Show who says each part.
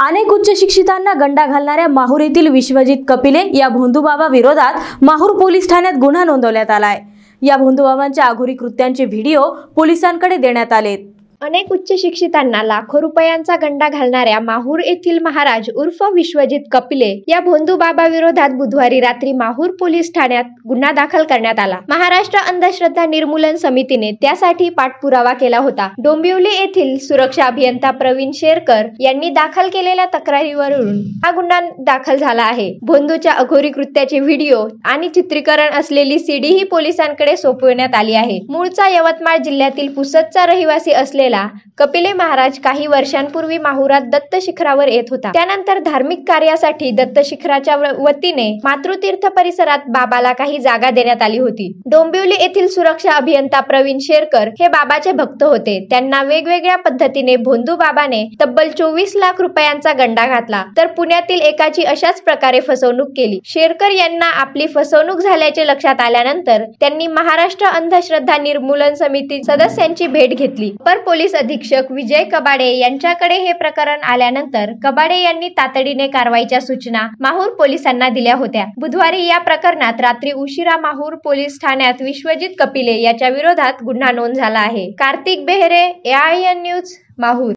Speaker 1: अनेक उच्च शिक्षितांना गंडा घालणाऱ्या माहूर येथील विश्वजित कपिले या भोंदूबाबा विरोधात माहूर पोलीस ठाण्यात गुन्हा नोंदवण्यात आलाय या भोंदूबाबांच्या आघोरी
Speaker 2: कृत्यांचे व्हिडिओ पोलिसांकडे देण्यात आलेत अनेक उच्च शिक्षितांना लाखो रुपयांचा गंडा घालणाऱ्या माहूर येथील महाराज उर्फ विश्वजित कपिले या भोंदू बाबा विरोधात बुधवारी रात्री माहूर पोलीस ठाण्यात गुन्हा दाखल करण्यात आला महाराष्ट्र अंधश्रद्धा निर्मूलन समितीने त्यासाठी पाठपुरावा केला होता डोंबिवली येथील सुरक्षा अभियंता प्रवीण शेरकर यांनी दाखल केलेल्या तक्रारीवरून हा गुन्हा दाखल झाला आहे भोंदूच्या अघोरी कृत्याचे व्हिडिओ आणि चित्रीकरण असलेली सीडी ही पोलिसांकडे सोपवण्यात आली आहे मूळचा यवतमाळ जिल्ह्यातील पुसदचा रहिवासी असले कपिले महाराज काही वर्षांपूर्वी माहुरात दत्त शिखरावर येत होता त्यानंतर धार्मिक कार्यासाठी दत्त शिखराच्या वतीने मातृतीर्थ परिसरात बाबाला काही जागा देण्यात आली होती डोंबिवली येथील सुरक्षा अभियंता प्रवीण शेरकर हे बाबाचे भक्त होते त्यांना वेगवेगळ्या पद्धतीने भोंदू बाबाने तब्बल चोवीस लाख रुपयांचा गंडा घातला तर पुण्यातील एकाची अशाच प्रकारे फसवणूक केली शेरकर यांना आपली फसवणूक झाल्याचे लक्षात आल्यानंतर त्यांनी महाराष्ट्र अंधश्रद्धा निर्मूलन समिती सदस्यांची भेट घेतली पर पोलीस अधीक्षक विजय कबाडे यांच्याकडे हे प्रकरण आल्यानंतर कबाडे यांनी तातडीने कारवाईच्या सूचना माहूर पोलिसांना दिल्या होत्या बुधवारी या प्रकरणात रात्री उशिरा माहूर पोलीस ठाण्यात विश्वजित कपिले याच्या विरोधात गुन्हा नोंद झाला आहे कार्तिक बेहरे एआयएन न्यूज माहूर